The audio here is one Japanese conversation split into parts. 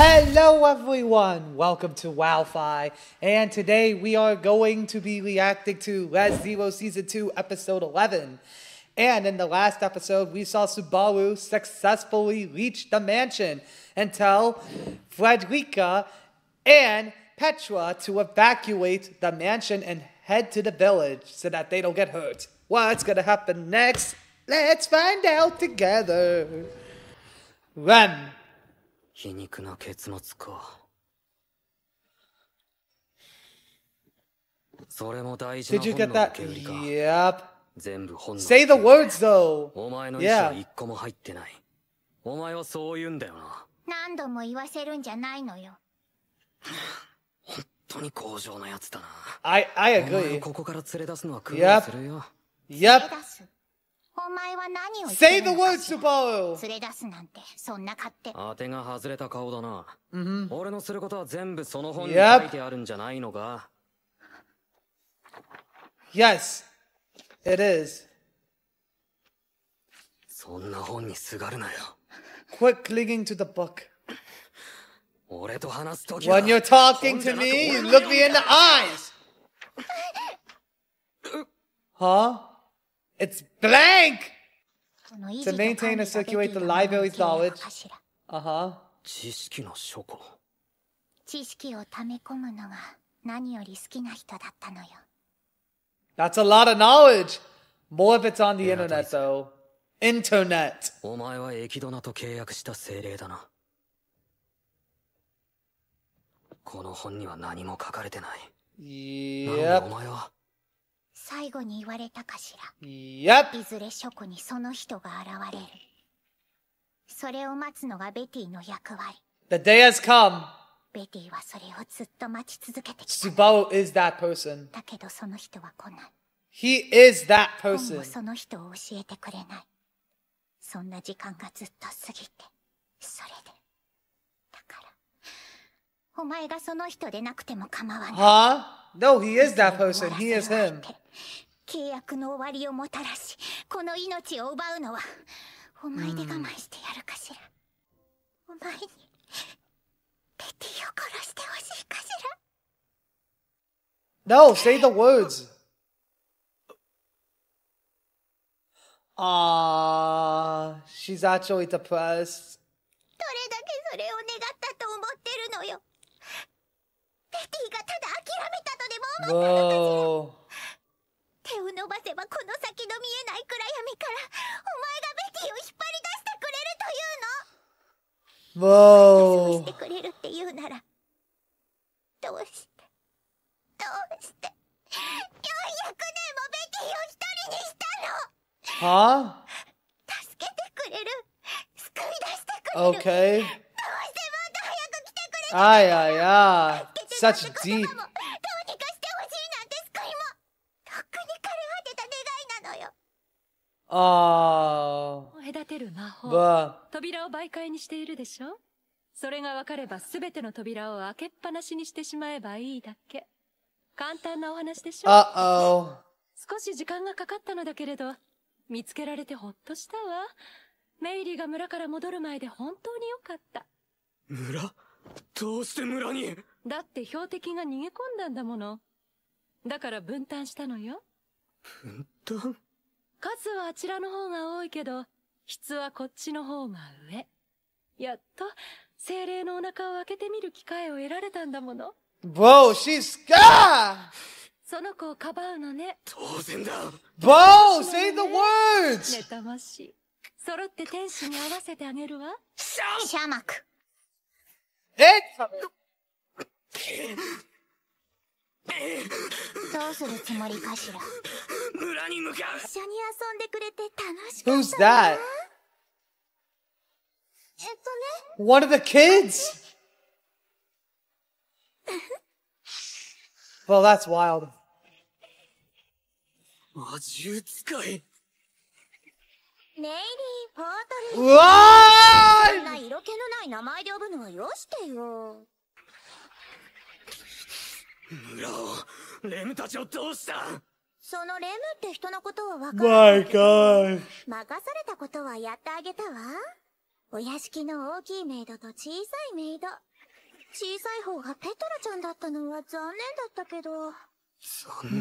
Hello everyone, welcome to WowFi, and today we are going to be reacting to Les Zero Season 2 Episode 11. And in the last episode, we saw Subaru successfully reach the mansion and tell Frederica and Petra to evacuate the mansion and head to the village so that they don't get hurt. What's gonna happen next? Let's find out together. Rem 皮肉な結末かそれも大事な本か yep. 全部本能 Say the words though お前の意思は一個も入ってない、yeah. お前はそう言うんだよな何度も言わせるんじゃないのよ本当に強情なやつだな I, I agree ここから連れ出すのは苦労するよ、yep. 連れ出すお前は何を言ってるのかしら連れ出すなんてそんな勝手当てが外れた顔だな、mm hmm. 俺のすることは全部その本に書いてあるんじゃないのか Yes, it is. そんな本にすがるなよ。q u i k clinging to the book. 俺と話すは When you're talking to me, you look me in the eyes! Huh? It's blank! To maintain and circulate the library's knowledge. Uh huh. That's a lot of knowledge! More if it's on the internet though. Internet! お前はエキドナと契約した精霊だな。この本には何も書かれてない。Yep. なのでお前は最後に言われたかしらいやいずれ書にその人が現れるそれを待つのがベティの役割 The day has come ベティはそれをずっと待ち続けてきた s u b a r is that person だけどその人は来ない He is that person その人を教えてくれないそんな時間がずっと過ぎてそれでだからお前がその人でなくても構わない。Huh? No, he is that person. He is him. 契約の終わりをもたらしこの命を奪うのはお前で我慢してやるかしら、お前にペティを殺してほしいかしら No, say the words! Ah, she's actually depressed. どれだけそれを願ったと思ってるのよ。ペティがただ諦めたとでも思ったのかしらもうしてくれるって言うならどうしてどうして400年もベティを一人にしたのはあ助けてくれる救い出してくれる OK どうしてもっと早く来てくれあいやいや such deep ああ。隔てる魔法扉を媒介にしているでしょそれが分かれば全ての扉を開けっぱなしにしてしまえばいいだけ簡単なお話でしょ、uh oh. 少し時間がかかったのだけれど見つけられてほっとしたわメイリーが村から戻る前で本当によかった村どうして村にだって標的が逃げ込んだんだものだから分担したのよ分担数はあちらの方が多いけど質はこっちの方が上。やっと、精霊のお腹を開けてみる機会を得られたんだもの。ボ r シスカーその子をかばうのね。当然だ。ボ r o say the words! 妬ましい。揃って天使に合わせてあげるわ。シャーマク。えどうするつもりかしら 村に向かう一緒に遊んでくれて楽しかったな。Who's that? What are the kids? Well, that's wild. 魔獣使い。レイリー・ポートル。うわーそんな色気のない名前で呼ぶのはよしてよ。村尾、レムたちをどうしたそのレムって人のことを分かる。My God。任されたことはやってあげたわ。お屋敷の大きいメイドと小さいメイド。小さい方がペトラちゃんだったのは残念だったけど。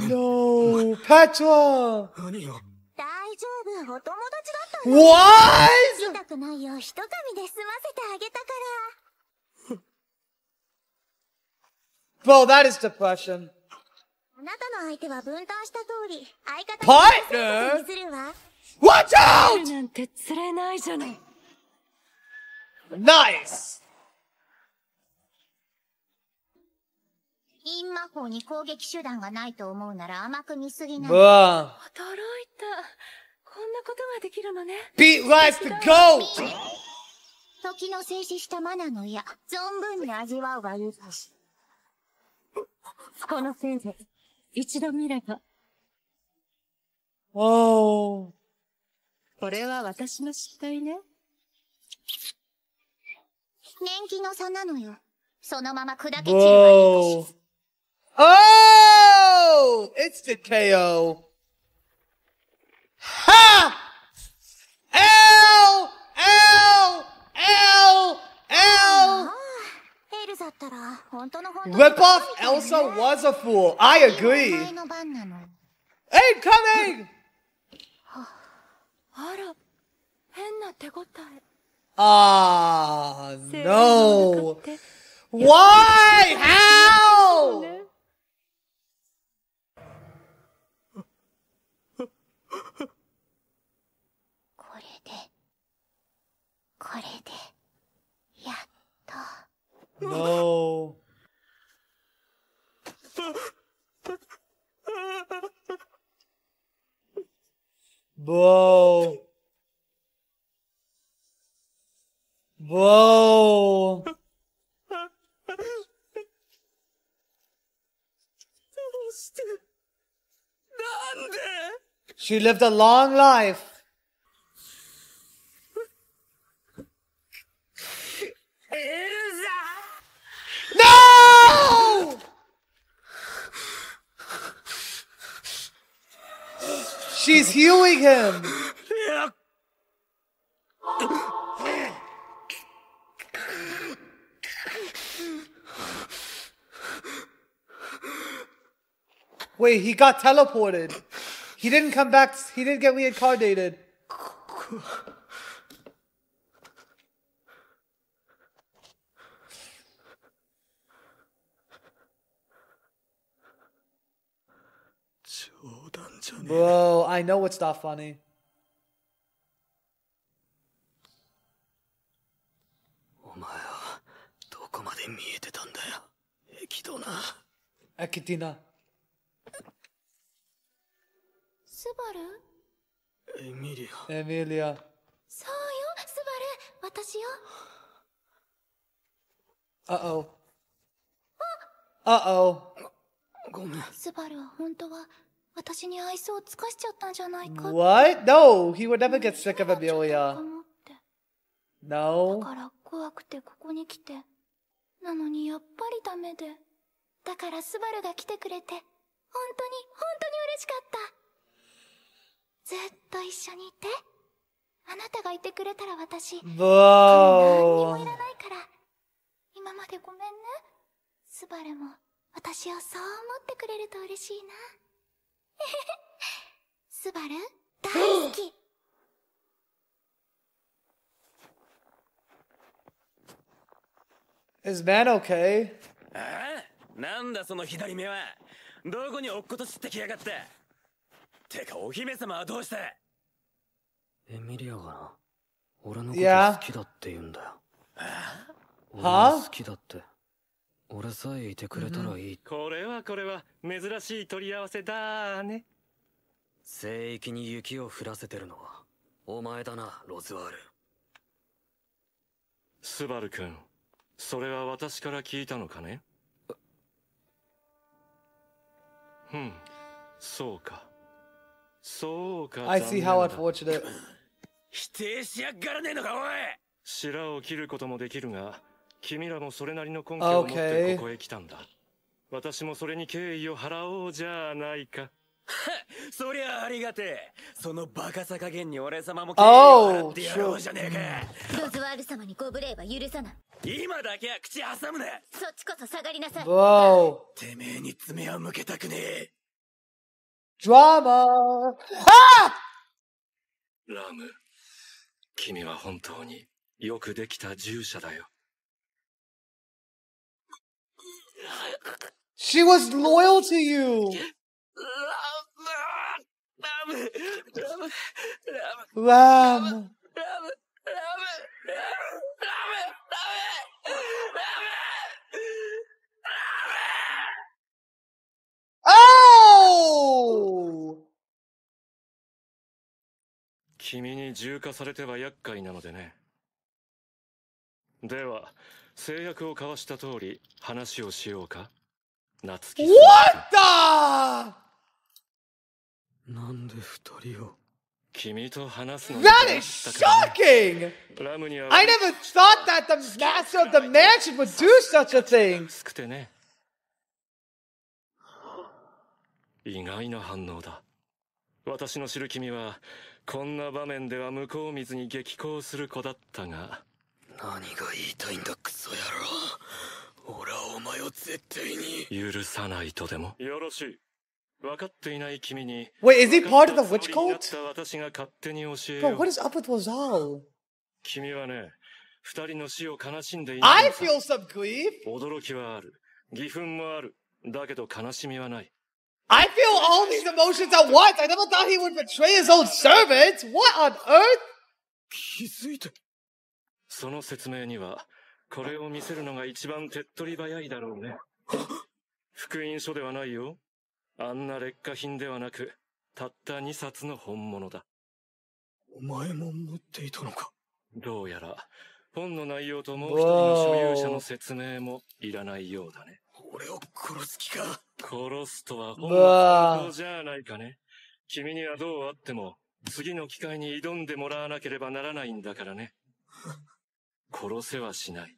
No, ペトラ何よ。大丈夫、お友達だったの。ーくないよ、一で済ませてあげたから。Well, that is depression. あなたの相手は分担した通り、相方にするわ。Partner? Watch out! なんて釣れないじゃない。Nice! イン魔法に攻撃手段がないと思うなら甘く見すぎない。わあ。驚いた。こんなことができるのね。Beat Rise t o g o 時の静止したマナの矢、存分に味わうがいいこのせいで、一度見れば。おー。これは私の失態ね。年季の差なのよ。そのまま砕け散ればいいかし oh, it's the KO. Ha! L! L! L! L! Ah, Rip off Elsa was a fool. I agree. Incoming! あら、変な手応え。Ah, no. Why? How? ここれれで、で、やっと。No. Bro. Whoa. She lived a long life. No! She's healing him. Wait, he got teleported. He didn't come back. He didn't get reincarnated. Bro, I know it's not funny. スバルエミリアエミリアそうよスバル私よあおあおごめんスバルは本当は私に愛想を尽かしちゃったんじゃないか What? No! He would never get sick of Amelia No だから怖くてここに来てなのにやっぱりダメでだからスバルが来てくれて本当に本当に嬉しかったずっと一緒にいてあなたがいてくれたら私何にもいらないから今までごめんねスバルも私をそう思ってくれると嬉しいな スバル大好き Is that okay? ああなんだその左目はどこに落っことすってきやがったてかお姫様はどうしてエミリアがな俺のこと好きだって言うんだよは好きだって俺さえいてくれたらいい、これはこれは珍しい取り合わせだね聖域に雪を降らせてるのはお前だなロズワールスバル君それは私から聞いたのかねうんそうかそうか。I see how unfortunate. 否定しやがらねえのか、おい白を切ることもできるが、君らもそれなりの根拠を持ってここへ来たんだ。私もそれに敬意を払おうじゃないか。そりゃありがてえ。そのバカさ加減に俺様も敬意を払ってやろうじゃねえか。ロズワール様にご無礼は許さない。今だけは口挟むな。そっちこそ下がりなさい。てめえに爪を向けたくねえ。ドラマーあラム、君は本当によくできた従者だよ。She was loyal to you! ラムラムラムラムラムラムラムラム君に重化されては厄介なのでね。では、制約を交わした通り話をしようか。夏希。終わったなんで二人を君と話すの That is shocking! I never thought that the master of the mansion would do such a thing! 意外な反応だ。私の知る君は、こんな場面では向こう水に激高する子だったが。何が言いたいんだクソ野郎。俺はお前を絶対に。許さないとでも。よろしい。分かっていない君に。Wait, is he part of the witch cult? Bro, what is up with Wazal? 君はね、二人の死を悲しんでいない。I feel some grief! 驚きはある。義憤もある。だけど悲しみはない。I feel all these emotions at once. I never thought he would betray his own servants. What on earth? 気づいた。その説明には、これを見せるのが一番手っ取り早いだろうね。福音書ではないよ。あんな劣化品ではなく、たった二冊の本物だ。お前も持っていたのかどうやら、本の内容ともう一人の所有者の説明もいらないようだね。俺を殺す気か殺すとは本当じゃないかね。君にはどうあっても、次の機会に挑んでもらわなければならないんだからね。殺せはしない。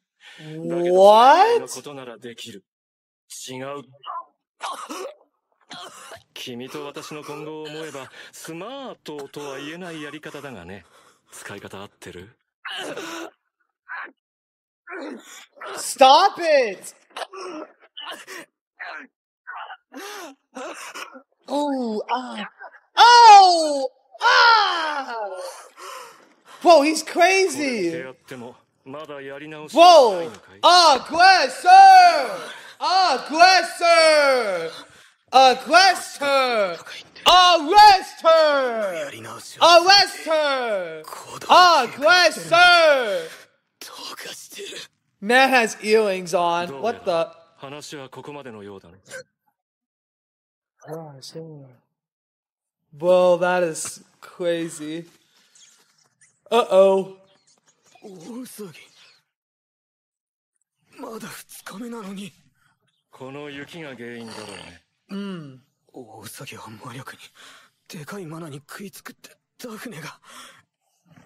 だけど、のことならできる。違う。君と私の今後を思えば、スマートとは言えないやり方だがね。使い方合ってる Stop it! Oh, ah. Oh! Ah! Whoa, he's crazy! Whoa! Aggressor! Aggressor! Aggressor! Arrest her! Arrest her! Aggressor! Man has earrings on. What the? 話はここまでのようだね。ああ、そうな Whoa, that is crazy. Uh oh. 大急ぎ。まだ二日目なのに。この雪が原因だろうね。うん。大騒ぎは魔力に、でかいマナに食いつくってダフネが。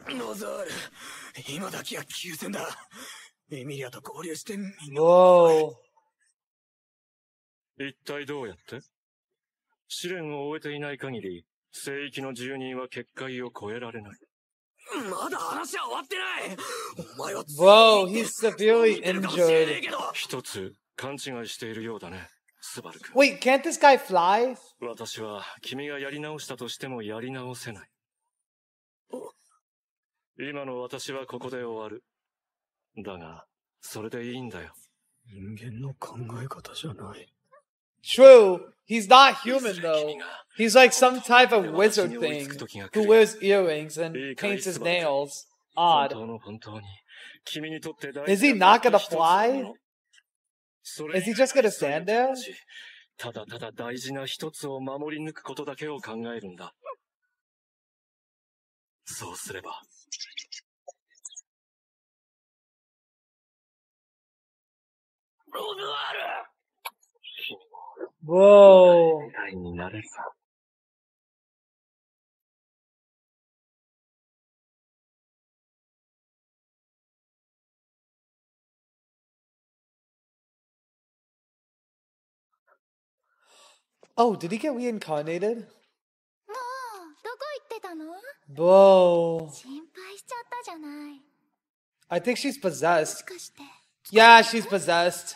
ノザール、今だけは急戦だ。エミリアと合流してみんな。一体どうやって試練を終えていない限り、聖域の住人は結界を越えられない。まだ話は終わってないお前は Wow, he's severely injured. 一つ勘違いしているようだね。スバル君。Wait, can't this guy fly? 私は君がやり直したとしてもやり直せない。今の私はここで終わる。だが、それでいいんだよ。人間の考え方じゃない。True. He's not human though. He's like some type of wizard thing who wears earrings and paints his nails. Odd. Is he not gonna fly? Is he just gonna stand there? Whoa! Oh, did he get reincarnated? Whoa. I think she's possessed. Yeah, she's possessed.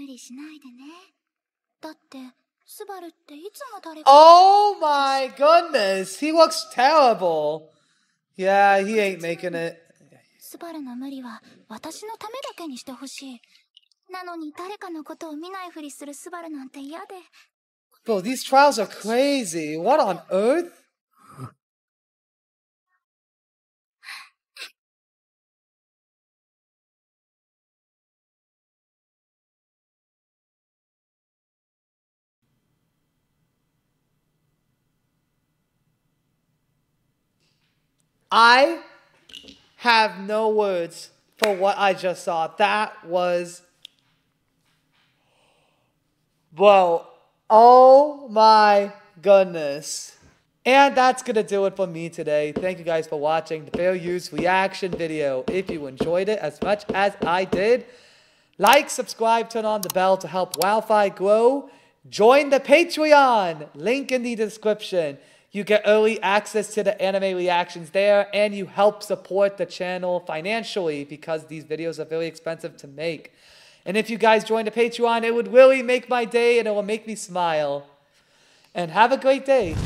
無理しないでね。だって、スバルっていつも誰か。Oh my goodness! He looks terrible! Yeah, he ain't making it. スバルの無理は私のためだけにしてほしい。なのに誰かのことを見ないふりするスバルなんて嫌で。Bro, these trials are crazy. What on earth? I have no words for what I just saw. That was. Whoa. Oh my goodness. And that's going to do it for me today. Thank you guys for watching the Fair Use reaction video. If you enjoyed it as much as I did, like, subscribe, turn on the bell to help Wi-Fi grow. Join the Patreon, link in the description. You get early access to the anime reactions there, and you help support the channel financially because these videos are very expensive to make. And if you guys join the Patreon, it would really make my day and it will make me smile. And have a great day.